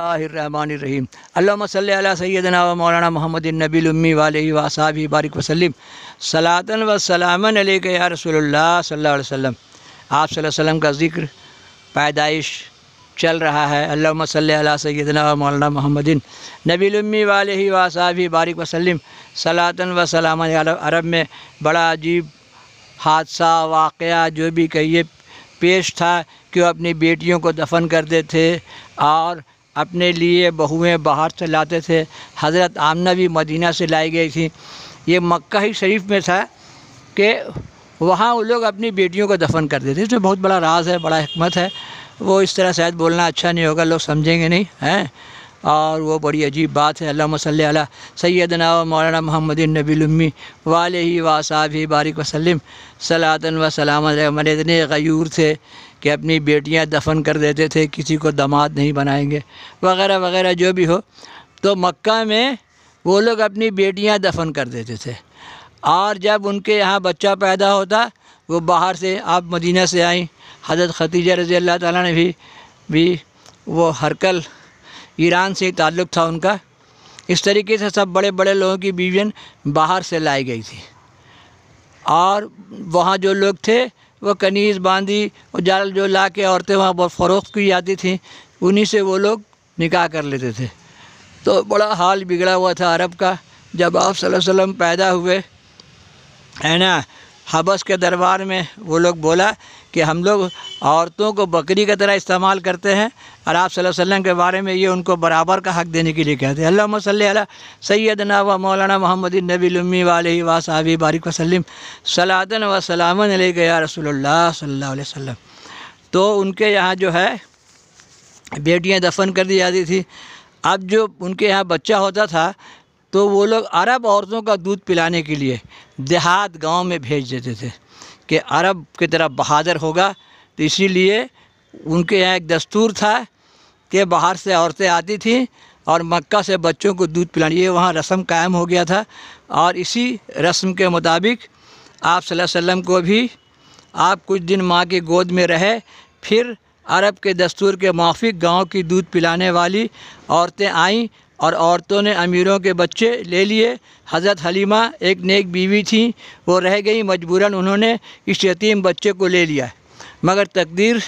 रहीम अल्लाम सैदना मौलाना मोहम्मद उम्मी वाले वसाबी बारिक वसलम सलातन व सलामन या रसोल्ला सल्ला वसम आप वसम का ज़िक्र पैदाइश चल रहा है अल्लाम सैदना मौलाना मोहम्मद उम्मी वाले वसाबी बारिक वसलम सलातन व सलामन अरब में बड़ा अजीब हादसा वाक़ जो भी कहिए पेश था कि वो अपनी बेटियों को दफन करते थे और अपने लिए बहुएं बाहर से लाते थे हज़रत आमना भी मदीना से लाई गई थी ये मक्का ही शरीफ में था कि वहाँ वो लोग अपनी बेटियों को दफन कर देते इसमें बहुत बड़ा राज है बड़ा हमत है वो इस तरह शायद बोलना अच्छा नहीं होगा लोग समझेंगे नहीं हैं और वो बड़ी अजीब बात है अल्लाह मसल सैदना मौलाना मोहम्मद नबी वाल ही साहब ही बारिक वसलम सलातन व सलाम गयूर थे कि अपनी बेटियां दफन कर देते थे किसी को दामाद नहीं बनाएंगे वगैरह वगैरह जो भी हो तो मक्का में वो लोग अपनी बेटियां दफन कर देते थे और जब उनके यहाँ बच्चा पैदा होता वो बाहर से आप मदीना से आई हज़रत खतीजा रज़ी अल्लाह ताला ने भी भी वो हरकल ईरान से ताल्लुक़ था उनका इस तरीके से सब बड़े बड़े लोगों की बीवियन बाहर से लाई गई थी और वहाँ जो लोग थे वो कनीज़ बांधी और जाल जो ला के औरतें वहाँ बहुत फ़रोख्त की जाती थी उन्हीं से वो लोग निकाह कर लेते थे तो बड़ा हाल बिगड़ा हुआ था अरब का जब आप वसल्लम पैदा हुए है ना हबस के दरबार में वो लोग बोला कि हम लोग औरतों को बकरी की तरह इस्तेमाल करते हैं और आप सल्लल्लाहु अलैहि वसल्लम के बारे में ये उनको बराबर का हक देने के लिए कहते हैं अल्लाह सल ना व मौलाना मोहम्मद नबीमी वाली वा साहबी बारिक वसलम सलादन व सलामन गया रसोल्ला सल्ला वसम तो उनके यहाँ जो है बेटियाँ दफन कर दी जाती थी अब जो उनके यहाँ बच्चा होता था तो वो लोग अरब औरतों का दूध पिलाने के लिए देहात गांव में भेज देते थे कि अरब की तरह बहादुर होगा तो इसीलिए उनके यहाँ एक दस्तूर था कि बाहर से औरतें आती थीं और मक्का से बच्चों को दूध पिलाने ये वहाँ रस्म कायम हो गया था और इसी रस्म के मुताबिक आप वसल्लम को भी आप कुछ दिन माँ की गोद में रहे फिर अरब के दस्तूर के माफिक गांव की दूध पिलाने वाली औरतें आईं और औरतों ने अमीरों के बच्चे ले लिए हज़रत हलीमा एक नेक बीवी थी वो रह गई मजबूरन उन्होंने इस यतीम बच्चे को ले लिया मगर तकदीर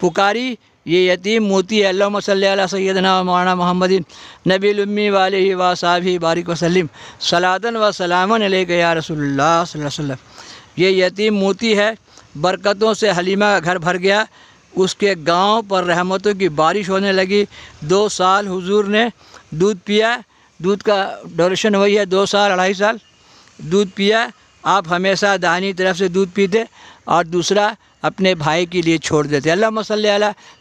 पुकारी ये यतीम मोती अल्लाम सैदना मौलाना मोहम्मद नबीलम्मी वाल व साहब बारिक वसलम सलादन व सलामन गया रसोल्ला वसम ये यतीम मोती है बरकतों से हलीमा का घर भर गया उसके गांव पर रहमतों की बारिश होने लगी दो साल हुजूर ने दूध पिया दूध का डोरेशन वही है दो साल अढ़ाई साल दूध पिया आप हमेशा दाहिनी तरफ से दूध पीते और दूसरा अपने भाई के लिए छोड़ देते अल्लाह मसल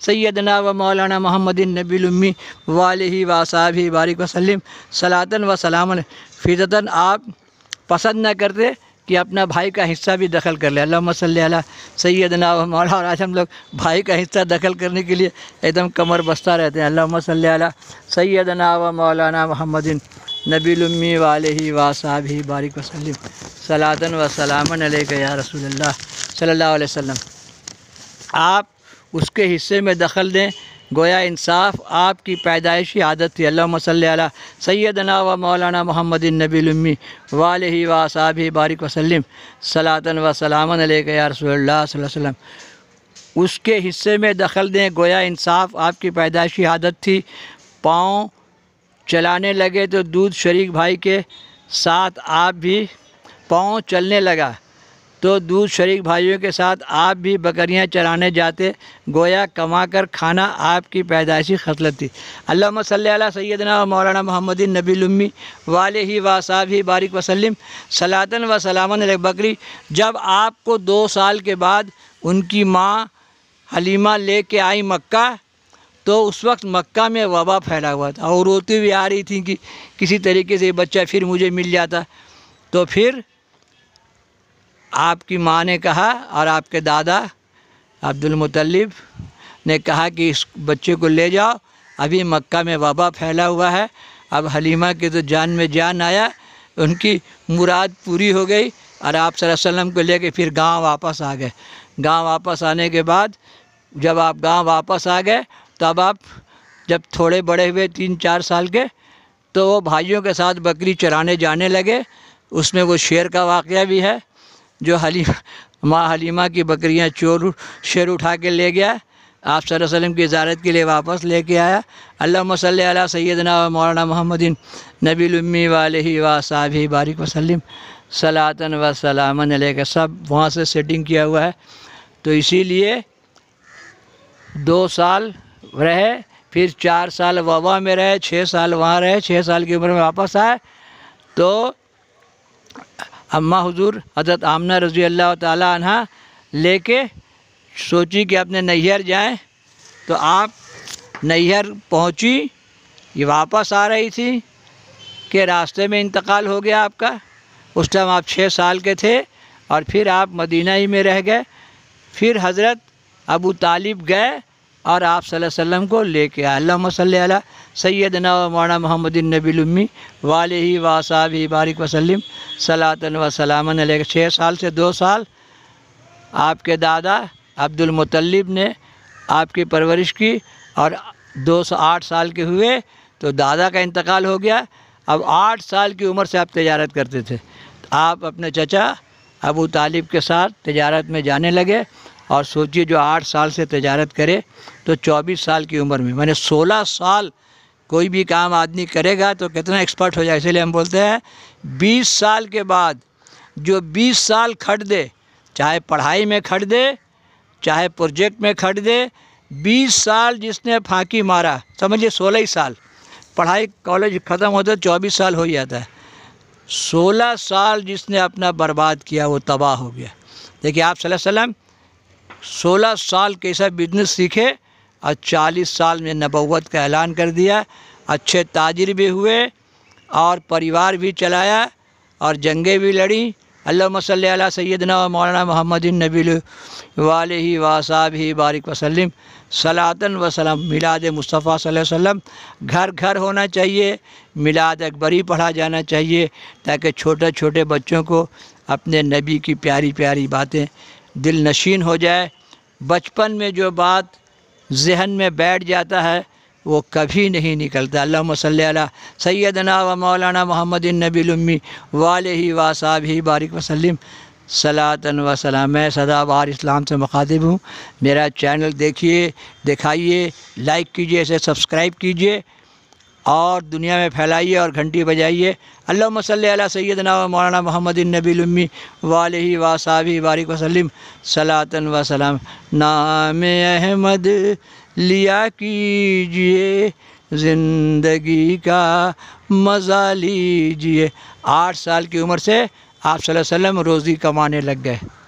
सैदना व मौलाना मोहम्मदिन नबीलम्मी वाल ही वासाबी बारिक वसलम सलातन व सलाम फ़िज़तन आप पसंद ना करते कि अपना भाई का हिस्सा भी दखल कर ले अल्लाह मसल सैदना मौला और आज हम लोग भाई का हिस्सा दखल करने के लिए एकदम कमर बस्ता रहते हैं अल्लाह मसल सैदना व मौलाना महमदिन नबीलम्मी वाल ही ही बारिक वसलम सलातन व सलामन या रसूल सल्ला वसम आप उसके हिस्से में दखल दें गोया इंसाफ आपकी पैदाइशी आदत थी अल्लाह मसल सैदना व मौलाना मोहम्मद नबीलम्मी वाल ही बारिक वसलम सलातन व सलामन यारसोल्लाम उसके हिस्से में दखल दें गोया इंसाफ आपकी पैदाइशी आदत थी पाँव चलाने लगे तो दूध शरीक भाई के साथ आप भी पाँव चलने लगा तो दूध शरीक भाइयों के साथ आप भी बकरियां चराने जाते गोया कमा कर खाना आपकी पैदाइशी खसलत थी अल्लाह सल सैदना मौलाना मोहम्मद नबीलम्मी वाले ही वासाब ही बारिक वसलम सलातन व सलामन बकरी जब आपको दो साल के बाद उनकी माँ हलीमा ले आई मक्का तो उस वक्त मक्का में वबा फैला हुआ था और रोती भी आ रही थी कि किसी तरीके से ये बच्चा फिर मुझे मिल जाता तो फिर आपकी माँ ने कहा और आपके दादा अब्दुल मुतलिब ने कहा कि इस बच्चे को ले जाओ अभी मक्का में वबा फैला हुआ है अब हलीमा के तो जान में जान आया उनकी मुराद पूरी हो गई और आप सल्लम को लेके फिर गांव वापस आ गए गांव वापस आने के बाद जब आप गांव वापस आ गए तब आप जब थोड़े बड़े हुए तीन चार साल के तो वो भाइयों के साथ बकरी चराने जाने लगे उसमें वो शेर का वाक़ भी है जो हली माँ हलीमा की बकरियाँ चोर शेर उठा के ले गया आप वसल्लम की इजारत के लिए वापस लेके आया अल्लाह अला सैदना मौलाना मोहम्मदिन नबीलम्मी वाल वा साहब बारिक वसलम सलातन व सलामन लेकर सब वहाँ से सेटिंग किया हुआ है तो इसीलिए दो साल रहे फिर चार साल वबा में रहे छः साल वहाँ रहे छः साल की उम्र में वापस आए तो अम्मा हुजूर हज़रत आमना रजी अल्लाह तहा ले के सोची कि अपने नैहर जाएँ तो आप नैहर पहुँची ये वापस आ रही थी कि रास्ते में इंतकाल हो गया आपका उस टाइम आप छः साल के थे और फिर आप मदीना ही में रह गए फिर हज़रत अबू तालिब गए और आप वसल्लम को लेके अल्लाम सल सैद मौना मोहम्मदिन नबीलम्मी वाल ही वासाब ही बारिक वसलम सलातन वसलामन छः साल से दो साल आपके दादा अब्दुलमतलब ने आपकी परवरिश की और दो सौ आठ साल के हुए तो दादा का इंतकाल हो गया अब आठ साल की उम्र से आप तजारत करते थे आप अपने चचा अबू तालिब के साथ तजारत में जाने लगे और सोचिए जो आठ साल से तजारत करे तो चौबीस साल की उम्र में मैंने सोलह साल कोई भी काम आदमी करेगा तो कितना एक्सपर्ट हो जाए इसलिए हम बोलते हैं बीस साल के बाद जो बीस साल खट दे चाहे पढ़ाई में खट दे चाहे प्रोजेक्ट में खट दे बीस साल जिसने फांकी मारा समझिए सोलह ही साल पढ़ाई कॉलेज ख़त्म होते चौबीस साल हो जाता है सोलह साल जिसने अपना बर्बाद किया वो तबाह हो गया देखिए आप सल्लल्लाहु अलैहि वसल्लम सोलह साल कैसा बिजनेस सीखे और चालीस साल में नबौत का ऐलान कर दिया अच्छे ताजिर भी हुए और परिवार भी चलाया और जंगें भी लड़ी अल्लाह सैदन सैदना मौलाना मोहम्मद नबी वाल ही वासाब ही बारिक वसलम सलातन वसलम मिलाद मुस्तफ़ा वसम घर घर होना चाहिए मिलाद अकबरी पढ़ा जाना चाहिए ताकि छोटे छोटे बच्चों को अपने नबी की प्यारी प्यारी बातें दिल नशीन हो जाए बचपन में जो बात जहन में बैठ जाता है वो कभी नहीं निकलता अल्लाह मसल सैदना व मौलाना मोहम्मद नबीलम्मी वाल ही व साहब ही बारिक वसलम सलातन व सलाम मैं बार इस्लाम से मुखातिब हूँ मेरा चैनल देखिए दिखाइए लाइक कीजिए इसे सब्सक्राइब कीजिए और दुनिया में फैलाइए और घंटी बजाइए अल्लाह मसल ना मौलाना मोहम्मद नबीलम्मी वाल ही वा साबी बारिक वसलम सलातन वसलम सलाम नाम अहमद लिया कीजिए ज़िंदगी का मज़ा लीजिए आठ साल की उम्र से आप सल्लल्लाहु अलैहि वसल्लम रोज़ी कमाने लग गए